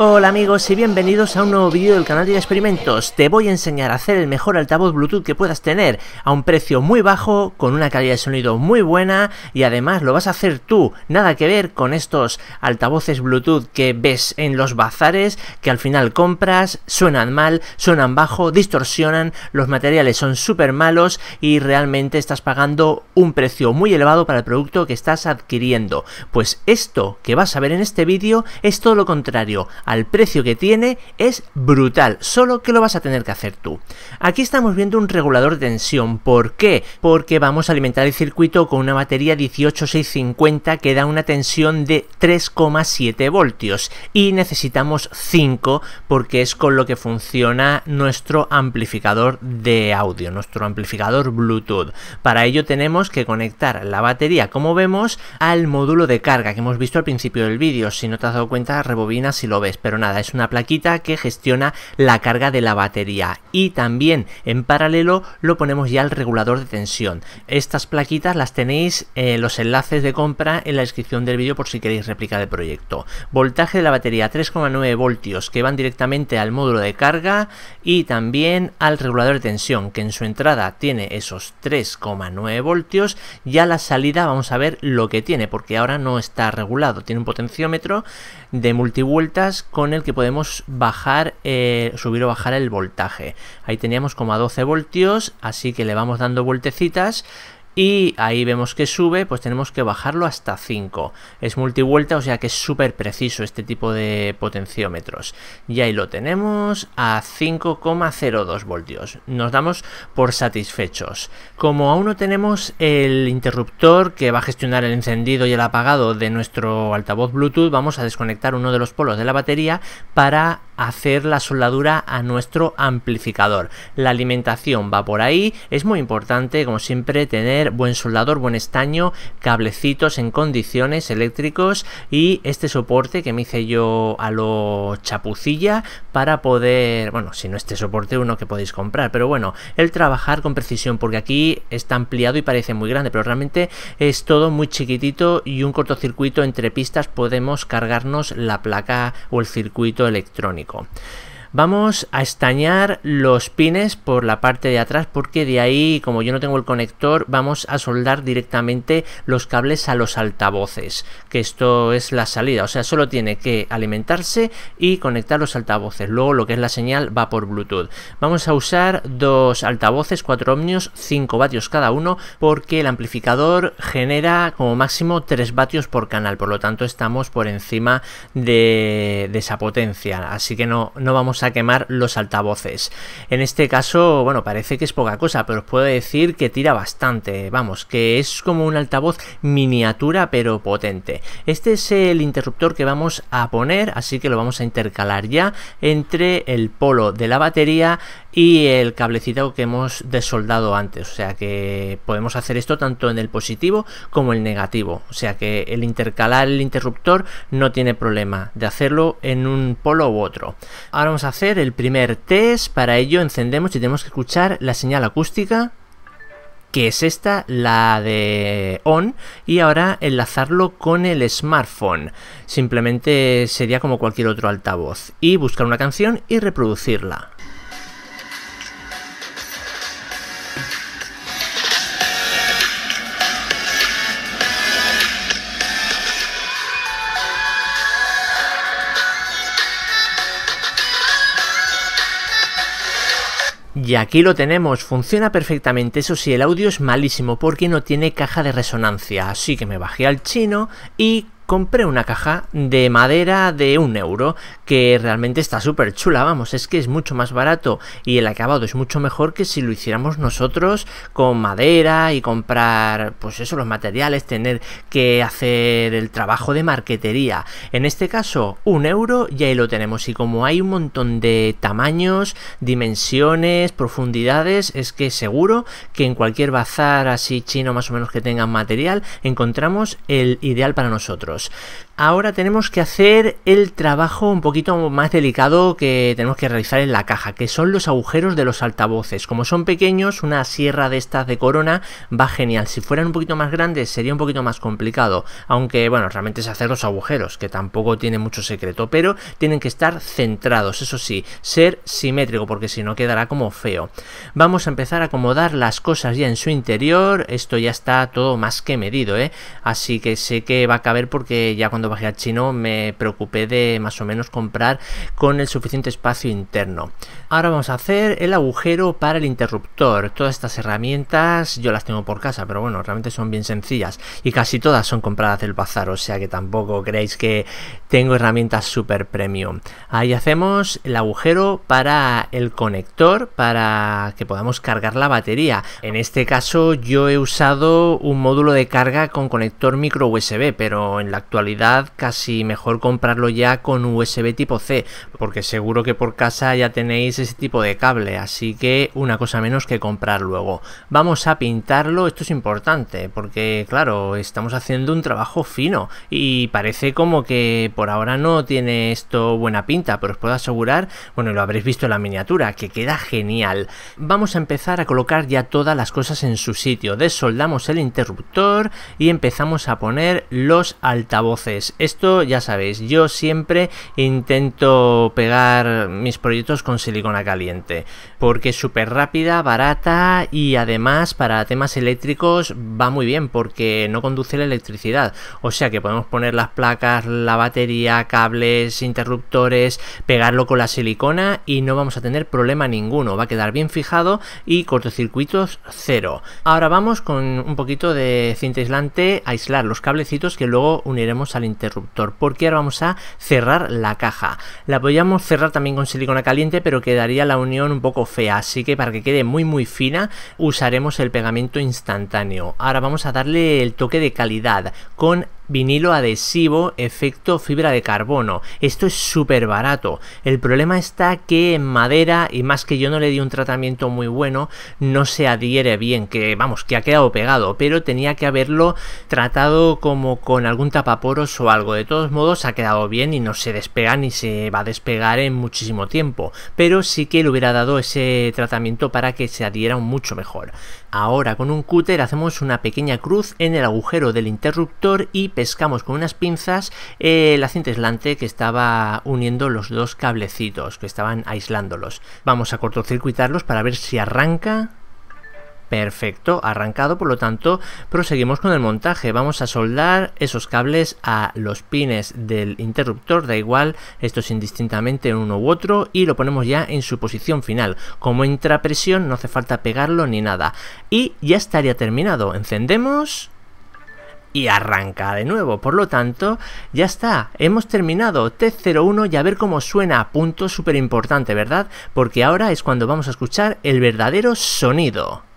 Hola amigos y bienvenidos a un nuevo vídeo del canal de experimentos. Te voy a enseñar a hacer el mejor altavoz Bluetooth que puedas tener a un precio muy bajo, con una calidad de sonido muy buena y además lo vas a hacer tú. Nada que ver con estos altavoces Bluetooth que ves en los bazares que al final compras, suenan mal, suenan bajo, distorsionan, los materiales son súper malos y realmente estás pagando un precio muy elevado para el producto que estás adquiriendo. Pues esto que vas a ver en este vídeo es todo lo contrario al precio que tiene es brutal, solo que lo vas a tener que hacer tú. Aquí estamos viendo un regulador de tensión, ¿por qué? Porque vamos a alimentar el circuito con una batería 18650 que da una tensión de 3,7 voltios y necesitamos 5 porque es con lo que funciona nuestro amplificador de audio, nuestro amplificador Bluetooth. Para ello tenemos que conectar la batería, como vemos, al módulo de carga que hemos visto al principio del vídeo. Si no te has dado cuenta, rebobina si lo ves pero nada, es una plaquita que gestiona la carga de la batería y también en paralelo lo ponemos ya al regulador de tensión. Estas plaquitas las tenéis en eh, los enlaces de compra en la descripción del vídeo por si queréis réplica el proyecto. Voltaje de la batería 3,9 voltios que van directamente al módulo de carga y también al regulador de tensión que en su entrada tiene esos 3,9 voltios ya la salida vamos a ver lo que tiene porque ahora no está regulado tiene un potenciómetro de multivueltas con el que podemos bajar, eh, subir o bajar el voltaje. Ahí teníamos como a 12 voltios, así que le vamos dando vueltecitas y ahí vemos que sube, pues tenemos que bajarlo hasta 5. Es multivuelta, o sea que es súper preciso este tipo de potenciómetros. Y ahí lo tenemos a 5,02 voltios. Nos damos por satisfechos. Como aún no tenemos el interruptor que va a gestionar el encendido y el apagado de nuestro altavoz Bluetooth, vamos a desconectar uno de los polos de la batería para hacer la soldadura a nuestro amplificador. La alimentación va por ahí, es muy importante como siempre tener buen soldador, buen estaño, cablecitos en condiciones eléctricos y este soporte que me hice yo a lo chapucilla para poder, bueno, si no este soporte uno que podéis comprar, pero bueno, el trabajar con precisión porque aquí está ampliado y parece muy grande, pero realmente es todo muy chiquitito y un cortocircuito entre pistas podemos cargarnos la placa o el circuito electrónico. icon. Vamos a estañar los pines por la parte de atrás porque de ahí, como yo no tengo el conector, vamos a soldar directamente los cables a los altavoces, que esto es la salida, o sea, solo tiene que alimentarse y conectar los altavoces. Luego lo que es la señal va por Bluetooth. Vamos a usar dos altavoces, 4 ohmios, 5 vatios cada uno, porque el amplificador genera como máximo 3 vatios por canal, por lo tanto estamos por encima de, esa potencia, así que no, no vamos a quemar los altavoces. En este caso, bueno, parece que es poca cosa, pero os puedo decir que tira bastante, vamos, que es como un altavoz miniatura pero potente. Este es el interruptor que vamos a poner, así que lo vamos a intercalar ya entre el polo de la batería y el cablecito que hemos desoldado antes. O sea que podemos hacer esto tanto en el positivo como en el negativo. O sea que el intercalar el interruptor no tiene problema de hacerlo en un polo u otro. Ahora vamos a hacer el primer test. Para ello encendemos y tenemos que escuchar la señal acústica que es esta, la de on, y ahora enlazarlo con el smartphone. Simplemente sería como cualquier otro altavoz. Y buscar una canción y reproducirla. Y aquí lo tenemos, funciona perfectamente, eso sí, el audio es malísimo porque no tiene caja de resonancia, así que me bajé al chino y compré una caja de madera de un euro, que realmente está súper chula, vamos, es que es mucho más barato y el acabado es mucho mejor que si lo hiciéramos nosotros con madera y comprar, pues eso, los materiales, tener que hacer el trabajo de marquetería. En este caso, un euro y ahí lo tenemos. Y como hay un montón de tamaños, dimensiones, profundidades, es que seguro que en cualquier bazar así chino más o menos que tengan material, encontramos el ideal para nosotros. Ahora tenemos que hacer el trabajo un poquito más delicado que tenemos que realizar en la caja, que son los agujeros de los altavoces. Como son pequeños, una sierra de estas de corona va genial. Si fueran un poquito más grandes sería un poquito más complicado, aunque bueno, realmente es hacer los agujeros, que tampoco tiene mucho secreto, pero tienen que estar centrados, eso sí, ser simétrico, porque si no quedará como feo. Vamos a empezar a acomodar las cosas ya en su interior, esto ya está todo más que medido, ¿eh? así que sé que va a caber porque ya cuando bajé a chino me preocupé de más o menos comprar con el suficiente espacio interno. Ahora vamos a hacer el agujero para el interruptor. Todas estas herramientas yo las tengo por casa, pero bueno, realmente son bien sencillas y casi todas son compradas del bazar, o sea que tampoco creéis que tengo herramientas super premium. Ahí hacemos el agujero para el conector para que podamos cargar la batería. En este caso yo he usado un módulo de carga con conector micro USB, pero en la actualidad casi mejor comprarlo ya con USB tipo C, porque seguro que por casa ya tenéis ese tipo de cable, así que una cosa menos que comprar luego. Vamos a pintarlo, esto es importante, porque claro, estamos haciendo un trabajo fino y parece como que por ahora no tiene esto buena pinta, pero os puedo asegurar, bueno, lo habréis visto en la miniatura, que queda genial. Vamos a empezar a colocar ya todas las cosas en su sitio, desoldamos el interruptor y empezamos a poner los altos esto ya sabéis, yo siempre intento pegar mis proyectos con silicona caliente, porque es súper rápida, barata y además para temas eléctricos va muy bien porque no conduce la electricidad. O sea que podemos poner las placas, la batería, cables, interruptores, pegarlo con la silicona y no vamos a tener problema ninguno. Va a quedar bien fijado y cortocircuitos cero. Ahora vamos con un poquito de cinta aislante a aislar los cablecitos que luego uniremos al interruptor porque ahora vamos a cerrar la caja. La podíamos cerrar también con silicona caliente pero quedaría la unión un poco fea así que para que quede muy muy fina usaremos el pegamento instantáneo. Ahora vamos a darle el toque de calidad con vinilo adhesivo efecto fibra de carbono. Esto es súper barato. El problema está que en madera, y más que yo no le di un tratamiento muy bueno, no se adhiere bien, que vamos, que ha quedado pegado, pero tenía que haberlo tratado como con algún tapaporos o algo. De todos modos, ha quedado bien y no se despega ni se va a despegar en muchísimo tiempo, pero sí que le hubiera dado ese tratamiento para que se adhiera mucho mejor. Ahora con un cúter hacemos una pequeña cruz en el agujero del interruptor y pescamos con unas pinzas eh, la cinta aislante que estaba uniendo los dos cablecitos, que estaban aislándolos. Vamos a cortocircuitarlos para ver si arranca Perfecto, arrancado, por lo tanto proseguimos con el montaje. Vamos a soldar esos cables a los pines del interruptor, da igual, esto es indistintamente uno u otro, y lo ponemos ya en su posición final. Como entra presión no hace falta pegarlo ni nada. Y ya estaría terminado. Encendemos y arranca de nuevo. Por lo tanto, ya está, hemos terminado T01 y a ver cómo suena, punto súper importante, ¿verdad? Porque ahora es cuando vamos a escuchar el verdadero sonido.